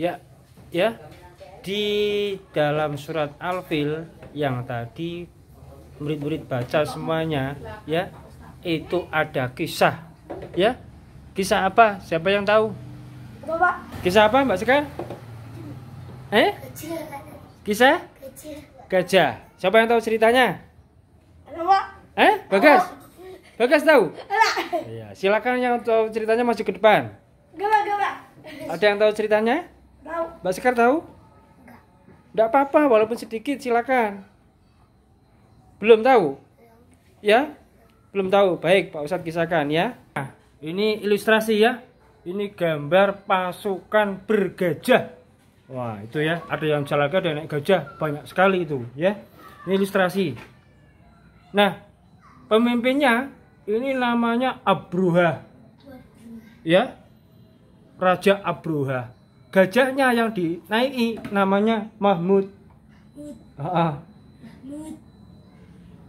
ya ya di dalam surat Al-Fil yang tadi murid-murid baca semuanya ya itu ada kisah ya kisah apa siapa yang tahu kisah apa Mbak Sekar? eh kisah gajah siapa yang tahu ceritanya eh Bagas Bagas tahu iya, silakan yang tahu ceritanya masuk ke depan ada yang tahu ceritanya Tahu. Mbak Sekar tahu? Enggak. apa-apa walaupun sedikit silakan. Belum tahu? Ya? Belum tahu. Baik, Pak Ustadz kisahkan ya. Nah, ini ilustrasi ya. Ini gambar pasukan bergajah. Wah, itu ya. Ada yang jalaga, ada yang naik gajah. Banyak sekali itu ya. Ini ilustrasi. Nah, pemimpinnya ini namanya Abruha. Ya. Raja Abruha gajahnya yang dinaiki namanya Mahmud. Ah,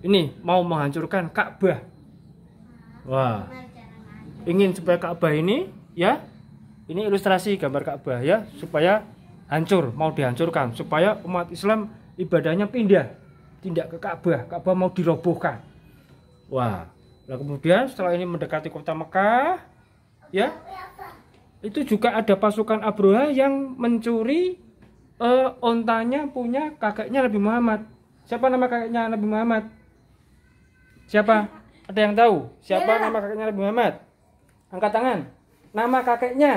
Ini mau menghancurkan Ka'bah. Wah. Ingin supaya Ka'bah ini ya. Ini ilustrasi gambar Ka'bah ya supaya hancur, mau dihancurkan supaya umat Islam ibadahnya pindah, tidak ke Ka'bah. Ka'bah mau dirobohkan. Wah. Lalu kemudian setelah ini mendekati kota Mekah ya itu juga ada pasukan Abroha yang mencuri uh, ontanya punya kakeknya Nabi Muhammad. Siapa nama kakeknya Nabi Muhammad? Siapa? Ada yang tahu? Siapa nama kakeknya Nabi Muhammad? Angkat tangan. Nama kakeknya?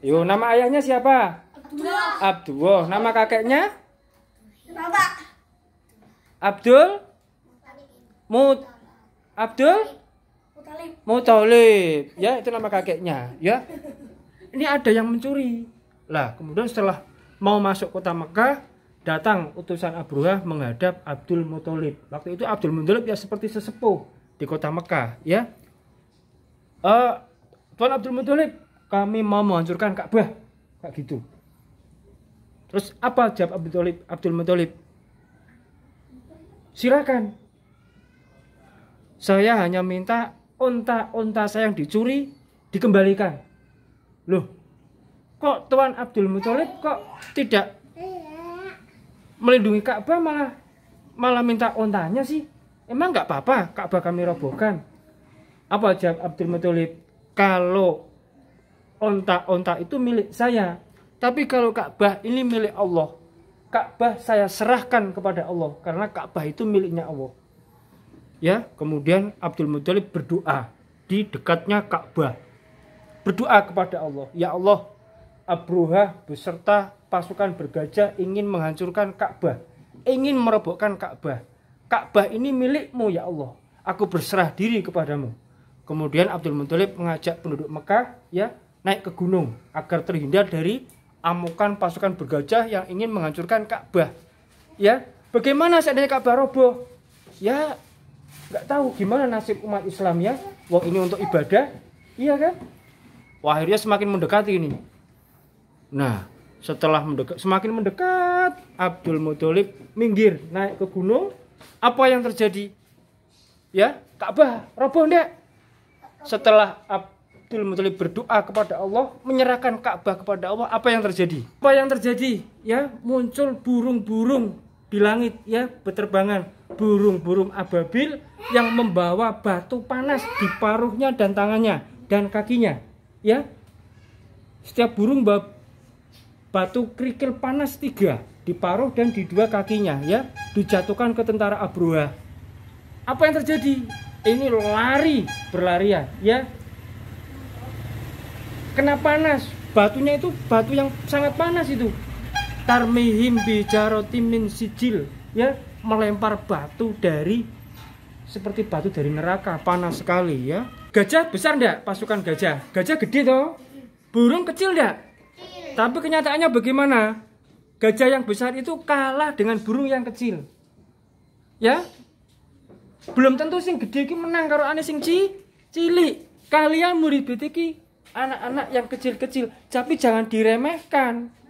Yo, nama ayahnya siapa? Abdul. Abdullah. Nama kakeknya? Bapak. Abdul? Mut. Abdul? mau ya itu nama kakeknya ya ini ada yang mencuri lah kemudian setelah mau masuk kota Mekah datang utusan Abruha menghadap Abdul Mutalib. waktu itu Abdul Mutalib ya seperti sesepuh di kota Mekah ya uh, Tuan Abdul Mutalib, kami mau menghancurkan Ka'bah kayak gitu terus apa jawab Abdul Mutalib? Abdul Mutalib, silakan saya hanya minta unta-unta saya yang dicuri dikembalikan. Loh, kok Tuan Abdul Muthalib kok tidak melindungi Ka'bah malah malah minta ontanya sih? Emang nggak apa-apa Ka'bah kami robohkan? Apa aja Abdul Muthalib? Kalau onta-onta itu milik saya, tapi kalau Ka'bah ini milik Allah. Ka'bah saya serahkan kepada Allah karena Ka'bah itu miliknya Allah ya kemudian Abdul Muthalib berdoa di dekatnya Ka'bah berdoa kepada Allah ya Allah Abruha beserta pasukan bergajah ingin menghancurkan Ka'bah ingin merebokkan Ka'bah Ka'bah ini milikmu ya Allah aku berserah diri kepadamu kemudian Abdul Muthalib mengajak penduduk Mekah ya naik ke gunung agar terhindar dari amukan pasukan bergajah yang ingin menghancurkan Ka'bah ya bagaimana seandainya Ka'bah roboh ya nggak tahu gimana nasib umat Islam ya uang ini untuk ibadah iya kan Wah, akhirnya semakin mendekati ini nah setelah mendekat semakin mendekat Abdul Muthalib minggir naik ke gunung apa yang terjadi ya Ka'bah roboh ndak setelah Abdul Muthalib berdoa kepada Allah menyerahkan Ka'bah kepada Allah apa yang terjadi apa yang terjadi ya muncul burung-burung di langit ya berterbangan burung-burung ababil yang membawa batu panas di paruhnya dan tangannya dan kakinya ya setiap burung bawa batu kerikil panas tiga di paruh dan di dua kakinya ya dijatuhkan ke tentara Abroha apa yang terjadi ini lari berlarian ya kena panas batunya itu batu yang sangat panas itu tarmihim bijarotim min sijil ya melempar batu dari seperti batu dari neraka, panas sekali ya. Gajah besar ndak pasukan gajah? Gajah gede toh? Burung kecil ndak Tapi kenyataannya bagaimana? Gajah yang besar itu kalah dengan burung yang kecil. Ya? Belum tentu sing gede ki menang karo ane sing ci cilik. Kalian murid beteki anak-anak yang kecil-kecil, tapi jangan diremehkan.